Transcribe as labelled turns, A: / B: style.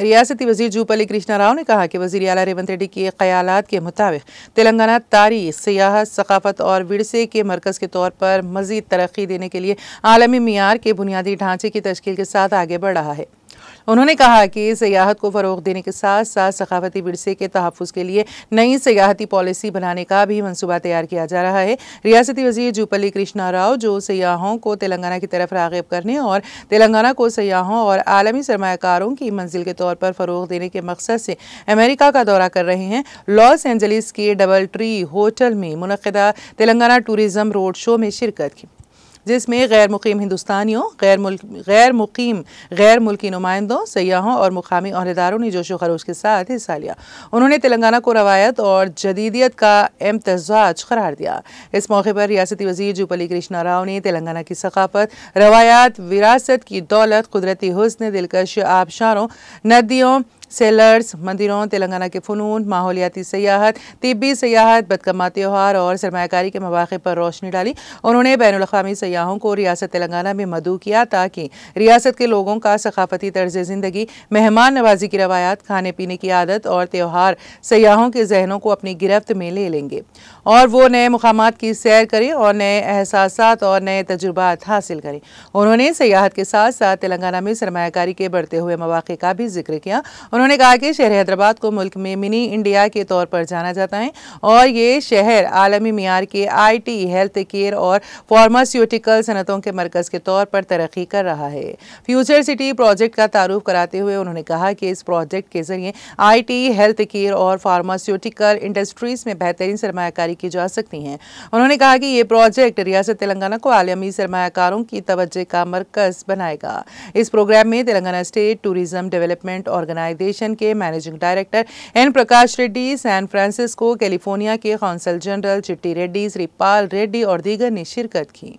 A: रियासती वजीर जूपली कृष्णा राव ने कहा कि वजी अला रेवंत रेड्डी के ख्याल के मुताबिक तेलंगाना तारीख सियाहत सकाफत और विरसे के मरकज़ के तौर पर मजीद तरक्की देने के लिए आलमी मीयार के बुनियादी ढांचे की तश्ील के साथ आगे बढ़ रहा है उन्होंने कहा कि सयाहत को फ़रोग देने के साथ साथ सकाफती विरसे के तहफ़ के लिए नई सयाहती पॉलिसी बनाने का भी मनसूबा तैयार किया जा रहा है रियासती वजीर जूपली कृष्णा राव जो सयाहों को तेलंगाना की तरफ रागब करने और तेलंगाना को सयाहों और आलमी सरमाकारों की मंजिल के तौर पर फ़रोग देने के मकसद से अमेरिका का दौरा कर रहे हैं लॉस एंजलिस के डबल ट्री होटल में मनदा तेलंगाना टूरिज़म रोड शो में शिरकत की जिसमें गैर मुकीम हिंदुस्तानियों गैर मुल्क गैर मुकीम गैर मुल्की नुमाइंदों सयाहों और मुकामी अहदेदारों ने जोश खरोश के साथ हिस्सा लिया उन्होंने तेलंगाना को रवायत और जदीदियत का एमतजाज करार दिया इस मौके पर रियासती वजीर जूपली कृष्णा राव ने तेलंगाना की सकाफत रवायात विरासत की दौलत कुदरती हुसन दिलकश आबशारों नदियों सेलर्स मंदिरों तेलंगाना के फ़नून माहौलियाती सयाहत तबी सयाहत बदकमा त्यौहार और सरमाकारी के मौाक़े पर रोशनी डाली उन्होंने बैन अवी सयाहों को रियासत तेलंगाना में मदू किया ताकि रियासत के लोगों का सकाफती तर्ज ज़िंदगी मेहमान नवाजी की रवायात खाने पीने की आदत और त्यौहार सयाहों के जहनों को अपनी गिरफ्त में ले लेंगे और वो नए मकाम की सैर करें और नए एहसास और नए तजुर्बात हासिल करें उन्होंने सयाहत के साथ साथ तेलंगाना में सरमाकारी के बढ़ते हुए मौाक़े का भी जिक्र किया उन्होंने उन्होंने कहा कि शहर हैदराबाद को मुल्क में मिनी इंडिया के तौर पर जाना जाता है और ये शहर आलमी मीार के आईटी हेल्थ केयर और फार्मास्यूटिकल सनतों के मरकज़ के तौर पर तरक्की कर रहा है फ्यूचर सिटी प्रोजेक्ट का तारुफ कराते हुए उन्होंने कहा कि इस प्रोजेक्ट के जरिए आईटी हेल्थ केयर और फार्मास्यूटिकल इंडस्ट्रीज़ में बेहतरीन सरमाकारी की जा सकती हैं उन्होंने कहा कि ये प्रोजेक्ट रियासत तेलंगाना को आलमी सरमाकारों की तवज्जो का मरकज़ बनाएगा इस प्रोग्राम में Telangana State Tourism Development Organise Foundation के managing director N Prakash Reddy San Francisco California के कौंसल जनरल चिट्टी रेड्डी श्रीपाल रेड्डी और दीगर ने शिरकत की